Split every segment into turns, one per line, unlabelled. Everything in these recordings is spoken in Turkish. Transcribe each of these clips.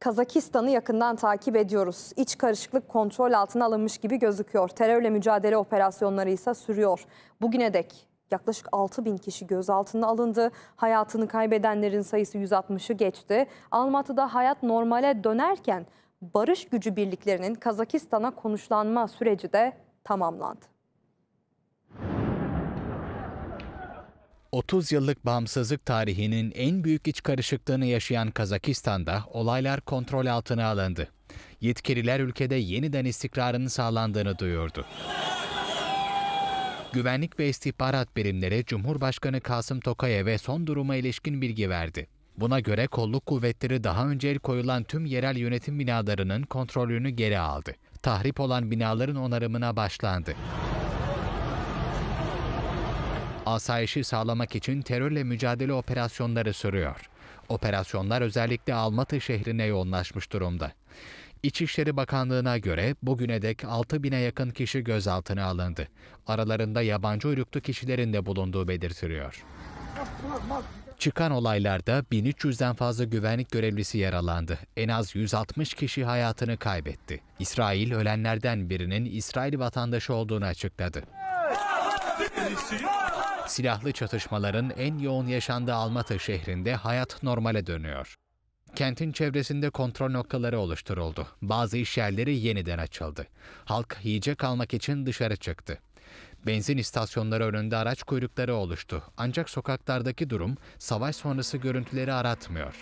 Kazakistan'ı yakından takip ediyoruz. İç karışıklık kontrol altına alınmış gibi gözüküyor. Terörle mücadele operasyonları ise sürüyor. Bugüne dek yaklaşık 6 bin kişi gözaltına alındı. Hayatını kaybedenlerin sayısı 160'ı geçti. Almatı'da hayat normale dönerken barış gücü birliklerinin Kazakistan'a konuşlanma süreci de tamamlandı.
30 yıllık bağımsızlık tarihinin en büyük iç karışıklığını yaşayan Kazakistan'da olaylar kontrol altına alındı. Yetkililer ülkede yeniden istikrarın sağlandığını duyurdu. Güvenlik ve istihbarat birimleri Cumhurbaşkanı Kasım Tokayev'e son duruma ilişkin bilgi verdi. Buna göre kolluk kuvvetleri daha önce el koyulan tüm yerel yönetim binalarının kontrolünü geri aldı. Tahrip olan binaların onarımına başlandı asayişi sağlamak için terörle mücadele operasyonları sürüyor. Operasyonlar özellikle Almatı şehrine yoğunlaşmış durumda. İçişleri Bakanlığı'na göre bugüne dek 6 bine yakın kişi gözaltına alındı. Aralarında yabancı uyruklu kişilerin de bulunduğu belirtiliyor. Çıkan olaylarda 1300'den fazla güvenlik görevlisi yaralandı. En az 160 kişi hayatını kaybetti. İsrail ölenlerden birinin İsrail vatandaşı olduğunu açıkladı. Silahlı çatışmaların en yoğun yaşandığı Almatı şehrinde hayat normale dönüyor. Kentin çevresinde kontrol noktaları oluşturuldu. Bazı iş yerleri yeniden açıldı. Halk yiyecek almak için dışarı çıktı. Benzin istasyonları önünde araç kuyrukları oluştu. Ancak sokaklardaki durum savaş sonrası görüntüleri aratmıyor.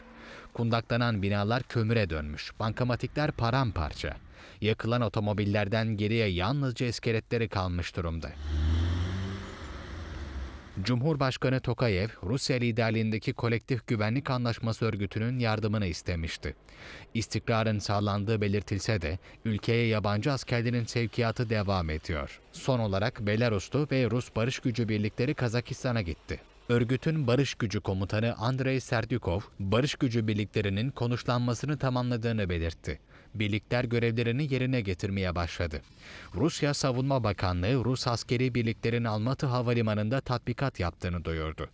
Kundaklanan binalar kömüre dönmüş. Bankamatikler paramparça. Yakılan otomobillerden geriye yalnızca iskeletleri kalmış durumda. Cumhurbaşkanı Tokayev, Rusya liderliğindeki kolektif güvenlik anlaşması örgütünün yardımını istemişti. İstikrarın sağlandığı belirtilse de ülkeye yabancı askerlerin sevkiyatı devam ediyor. Son olarak Belaruslu ve Rus barış gücü birlikleri Kazakistan'a gitti. Örgütün barış gücü komutanı Andrei Serdyukov, barış gücü birliklerinin konuşlanmasını tamamladığını belirtti birlikler görevlerini yerine getirmeye başladı. Rusya Savunma Bakanlığı Rus askeri birliklerin Almatı Havalimanı'nda tatbikat yaptığını duyurdu.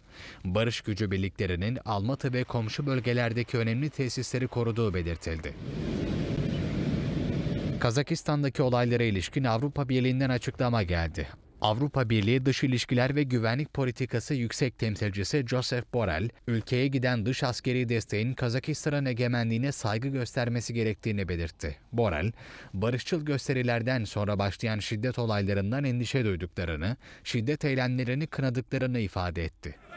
Barış gücü birliklerinin Almatı ve komşu bölgelerdeki önemli tesisleri koruduğu belirtildi. Kazakistan'daki olaylara ilişkin Avrupa Birliği'nden açıklama geldi. Avrupa Birliği Dış İlişkiler ve Güvenlik Politikası Yüksek Temsilcisi Joseph Borrell, ülkeye giden dış askeri desteğin Kazakistan'ın egemenliğine saygı göstermesi gerektiğini belirtti. Borrell, barışçıl gösterilerden sonra başlayan şiddet olaylarından endişe duyduklarını, şiddet eylemlerini kınadıklarını ifade etti.